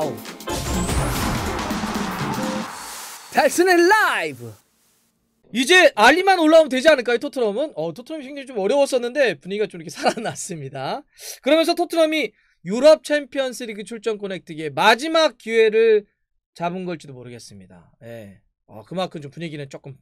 와우! 달슨의 라이브! 이제 알리만 올라오면 되지 않을까요, 토트넘은? 어, 토트넘이 굉장히 좀 어려웠었는데 분위기가 좀 이렇게 살아났습니다. 그러면서 토트넘이 유럽 챔피언스 리그 출전 코넥트기에 마지막 기회를 잡은 걸지도 모르겠습니다. 예. 어, 그만큼 좀 분위기는 조금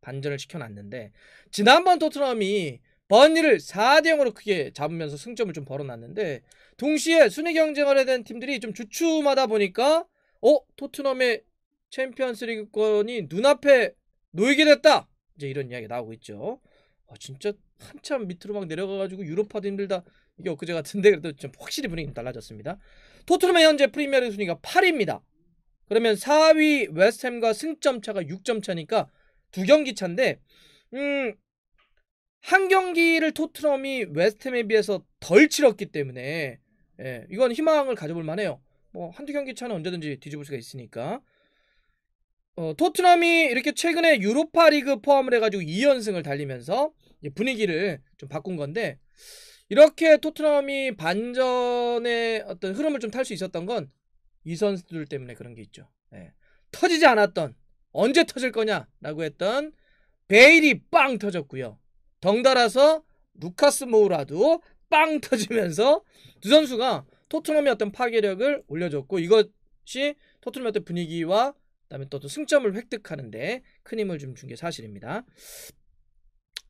반전을 시켜놨는데 지난번 토트넘이 번니를 4대 0으로 크게 잡으면서 승점을 좀 벌어놨는데 동시에 순위 경쟁을 해야 되는 팀들이 좀 주춤하다 보니까 어 토트넘의 챔피언스리그권이 눈앞에 놓이게 됐다 이제 이런 이야기 나오고 있죠. 아, 진짜 한참 밑으로 막 내려가가지고 유럽파도 힘들다 이게 엊그제 같은데 그래도 좀 확실히 분위기 달라졌습니다. 토트넘의 현재 프리미어리그 순위가 8위입니다. 그러면 4위 웨스트햄과 승점 차가 6점 차니까 두 경기 차인데 음한 경기를 토트넘이 웨스트햄에 비해서 덜 치렀기 때문에 예, 이건 희망을 가져볼 만해요. 뭐 한두 경기 차는 언제든지 뒤집을 수가 있으니까. 어, 토트넘이 이렇게 최근에 유로파리그 포함을 해가지고 2연승을 달리면서 분위기를 좀 바꾼 건데 이렇게 토트넘이 반전의 어떤 흐름을 좀 탈 수 있었던 건 이 선수들 때문에 그런 게 있죠. 예. 터지지 않았던 언제 터질 거냐라고 했던 베일이 빵 터졌고요. 덩달아서 루카스 모우라도 빵 터지면서 두 선수가 토트넘의 어떤 파괴력을 올려줬고 이것이 토트넘의 어떤 분위기와 그다음에 또, 또 승점을 획득하는데 큰 힘을 좀 준 게 사실입니다.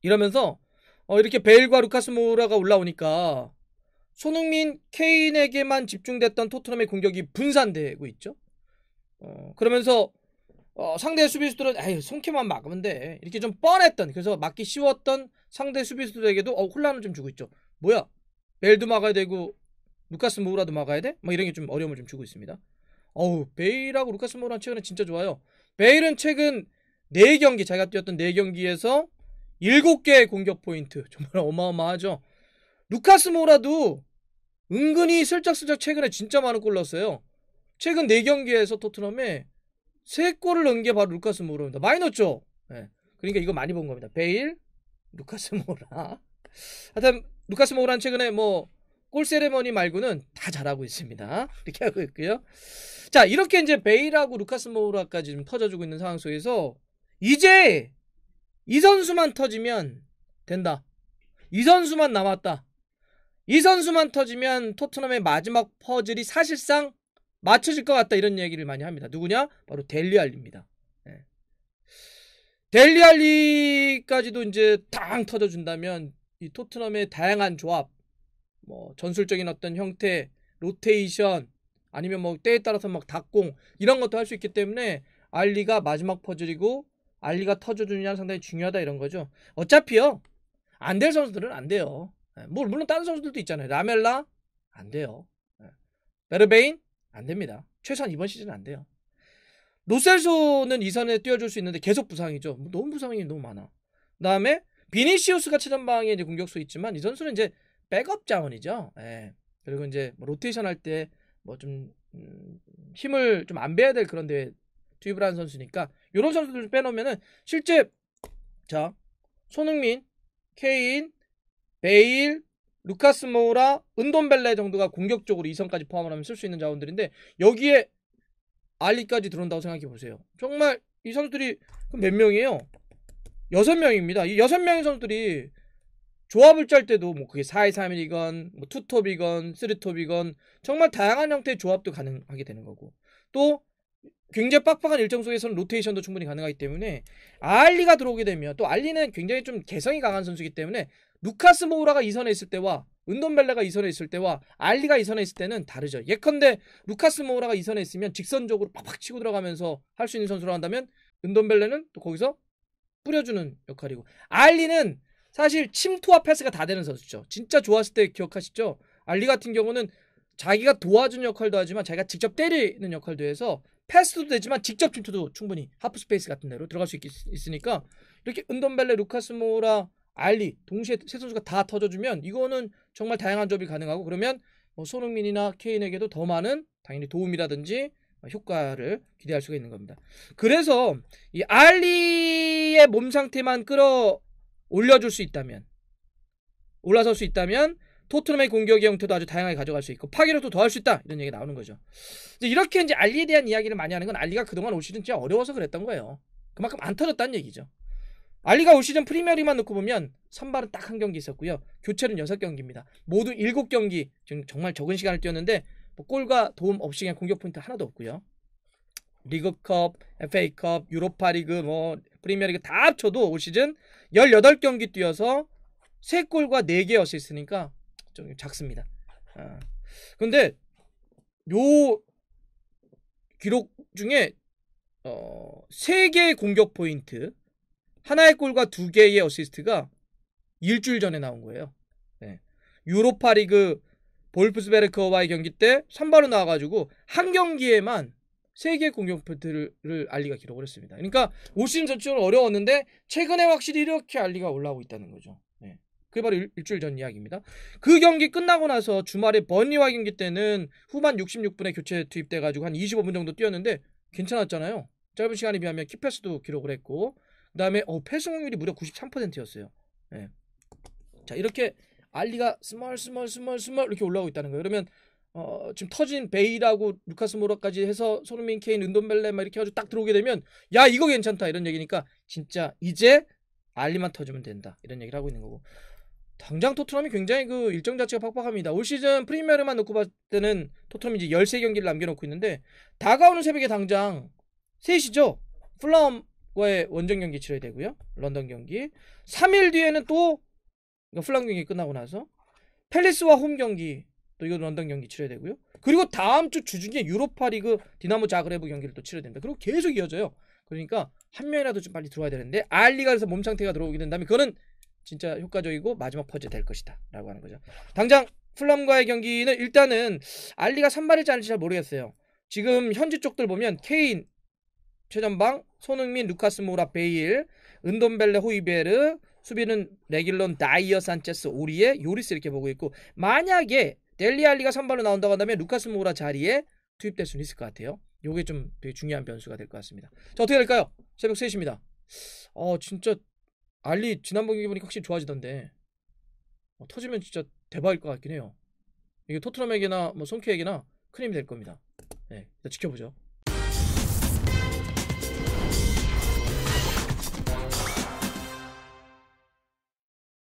이러면서 어, 이렇게 베일과 루카스 모우라가 올라오니까 손흥민, 케인에게만 집중됐던 토트넘의 공격이 분산되고 있죠. 어, 그러면서 어, 상대 수비수들은 아유 손키만 막으면 돼 이렇게 좀 뻔했던 그래서 막기 쉬웠던 상대 수비수들에게도 어, 혼란을 좀 주고 있죠 뭐야 벨도 막아야 되고 루카스 모우라도 막아야 돼? 막 뭐 이런 게 좀 어려움을 좀 주고 있습니다 어우 베일하고 루카스 모우라는 최근에 진짜 좋아요 베일은 최근 4경기 자기가 뛰었던 4경기에서 7개의 공격 포인트 정말 어마어마하죠 루카스 모우라도 은근히 슬쩍슬쩍 최근에 진짜 많은 골 넣었어요 최근 4경기에서 토트넘에 3골을 넣은 게 바로 루카스 모라입니다. 많이 넣었죠? 네. 그러니까 이거 많이 본 겁니다. 베일, 루카스 모라. 하여튼 루카스 모라는 최근에 뭐 골 세레머니 말고는 다 잘하고 있습니다. 이렇게 하고 있고요. 자, 이렇게 이제 베일하고 루카스 모라까지 좀 터져주고 있는 상황 속에서 이제 이 선수만 터지면 된다. 이 선수만 남았다. 이 선수만 터지면 토트넘의 마지막 퍼즐이 사실상 맞춰질 것 같다 이런 얘기를 많이 합니다. 누구냐? 바로 델리알리입니다. 네. 예. 델리알리까지도 이제 당 터져준다면 이 토트넘의 다양한 조합, 뭐 전술적인 어떤 형태, 로테이션 아니면 뭐 때에 따라서 막 닭공 이런 것도 할 수 있기 때문에 알리가 마지막 퍼즐이고 알리가 터져주느냐 상당히 중요하다 이런 거죠. 어차피요 안 될 선수들은 안 돼요. 예. 뭐 물론 다른 선수들도 있잖아요. 라멜라 안 돼요. 예. 베르베인 안 됩니다. 최소한 이번 시즌은 안 돼요. 로셀소는 이선에 뛰어줄 수 있는데 계속 부상이죠. 뭐 너무 부상이 너무 많아. 그다음에 비니시우스가 최전방에 이제 공격수 있지만 이 선수는 이제 백업 자원이죠. 예. 그리고 이제 뭐 로테이션 할 때 뭐좀 음, 힘을 좀안 빼야 될 그런 데 투입을 한 선수니까 이런 선수들 좀 빼놓으면은 실제 자 손흥민, 케인, 베일, 루카스 모우라, 은돈벨레 정도가 공격적으로 2선까지 포함을 하면 쓸 수 있는 자원들인데 여기에 알리까지 들어온다고 생각해 보세요. 정말 이 선수들이 몇 명이에요? 6명입니다. 이 6명의 선수들이 조합을 짤 때도 뭐 그게 4-2-3-1이건 뭐 투톱이건 쓰리톱이건 정말 다양한 형태의 조합도 가능하게 되는 거고 또 굉장히 빡빡한 일정 속에서는 로테이션도 충분히 가능하기 때문에 알리가 들어오게 되면 또 알리는 굉장히 좀 개성이 강한 선수이기 때문에 루카스 모우라가 이선에 있을 때와 은돈벨레가 이선에 있을 때와 알리가 이선에 있을 때는 다르죠. 예컨대 루카스 모우라가 이선에 있으면 직선적으로 팍팍 치고 들어가면서 할 수 있는 선수라고 한다면 은돈벨레는 또 거기서 뿌려주는 역할이고 알리는 사실 침투와 패스가 다 되는 선수죠. 진짜 좋았을 때 기억하시죠? 알리 같은 경우는 자기가 도와준 역할도 하지만 자기가 직접 때리는 역할도 해서 패스도 되지만 직접 침투도 충분히 하프 스페이스 같은 데로 들어갈 수 있, 으니까 이렇게 은돔벨레 루카스 모라, 알리 동시에 세 선수가 다 터져주면 이거는 정말 다양한 조합이 가능하고 그러면 뭐 손흥민이나 케인에게도 더 많은 당연히 도움이라든지 효과를 기대할 수가 있는 겁니다. 그래서 이 알리의 몸 상태만 끌어 올려줄 수 있다면 올라설 수 있다면 토트넘의 공격의 형태도 아주 다양하게 가져갈 수 있고 파괴력도 더할 수 있다 이런 얘기 나오는 거죠. 이제 이렇게 이제 알리에 대한 이야기를 많이 하는 건 알리가 그동안 올 시즌 진짜 어려워서 그랬던 거예요. 그만큼 안 터졌다는 얘기죠. 알리가 올 시즌 프리미어리만 놓고 보면 선발은 딱 한 경기 있었고요. 교체는 6경기입니다. 모두 7경기 정말 적은 시간을 뛰었는데 뭐 골과 도움 없이 그냥 공격 포인트 하나도 없고요. 리그컵, FA컵, 유로파리그, 뭐 프리미어리그 다 합쳐도 올 시즌 18경기 뛰어서 3골과 4개 어시스트니까 좀 작습니다. 아. 근데 요 기록 중에 어, 3개의 공격 포인트, 하나의 골과 두 개의 어시스트가 일주일 전에 나온 거예요. 네. 유로파리그 볼프스베르크와의 경기 때 선발로 나와가지고 한 경기에만 3개의 공격 포인트를 알리가 기록을 했습니다. 그러니까 올 시즌 전체로 어려웠는데 최근에 확실히 이렇게 알리가 올라오고 있다는 거죠. 그게 바로 일, 주일전 이야기입니다. 그 경기 끝나고 나서 주말에 버니와 경기 때는 후반 66분에 교체 투입돼가지고 한 25분 정도 뛰었는데 괜찮았잖아요. 짧은 시간에 비하면 키패스도 기록을 했고 그 다음에 어, 패스 공률이 무려 93%였어요. 네. 예. 자 이렇게 알리가 스멀 스멀 스멀 스멀 이렇게 올라오고 있다는 거예요. 그러면 어, 지금 터진 베일하고 루카스 모라까지 해서 손흥민, 케인, 은돈벨레 막 이렇게 아주 딱 들어오게 되면 야 이거 괜찮다 이런 얘기니까 진짜 이제 알리만 터지면 된다 이런 얘기를 하고 있는 거고 당장 토트넘이 굉장히 그 일정 자체가 팍팍합니다. 올 시즌 프리미어만 놓고 봤을 때는 토트넘이 이제 13경기를 남겨놓고 있는데 다가오는 새벽에 당장 3시죠. 플럼과의 원정 경기 치러야 되고요. 런던 경기. 3일 뒤에는 또 그러니까 플럼 경기 끝나고 나서 펠리스와홈 경기 또 이거 런던 경기 치러야 되고요. 그리고 다음 주 주중에 유로파리그 디나모 자그레브 경기를 또 치러야 됩니다. 그리고 계속 이어져요. 그러니까 한 명이라도 좀 빨리 들어와야 되는데 알리가 그래서 몸 상태가 들어오게 된다면 그거는 진짜 효과적이고 마지막 퍼즐 될 것이다라고 하는 거죠. 당장 플럼과의 경기는 일단은 알리가 선발일지 아닐지 잘 모르겠어요. 지금 현지 쪽들 보면 케인, 최전방, 손흥민, 루카스 모라, 베일, 은돔벨레, 호이베르, 수비는 레길론, 다이어, 산체스, 오리에, 요리스 이렇게 보고 있고 만약에 델리 알리가 선발로 나온다고 한다면 루카스 모라 자리에 투입될 수는 있을 것 같아요. 요게 좀 되게 중요한 변수가 될 것 같습니다. 자 어떻게 될까요? 새벽 3시입니다. 어 진짜 알리 지난번 경기 보니까 확실히 좋아지던데 어, 터지면 진짜 대박일 것 같긴 해요. 이게 토트넘에게나 뭐 손케에게나 큰 힘이 될 겁니다. 네, 일단 지켜보죠.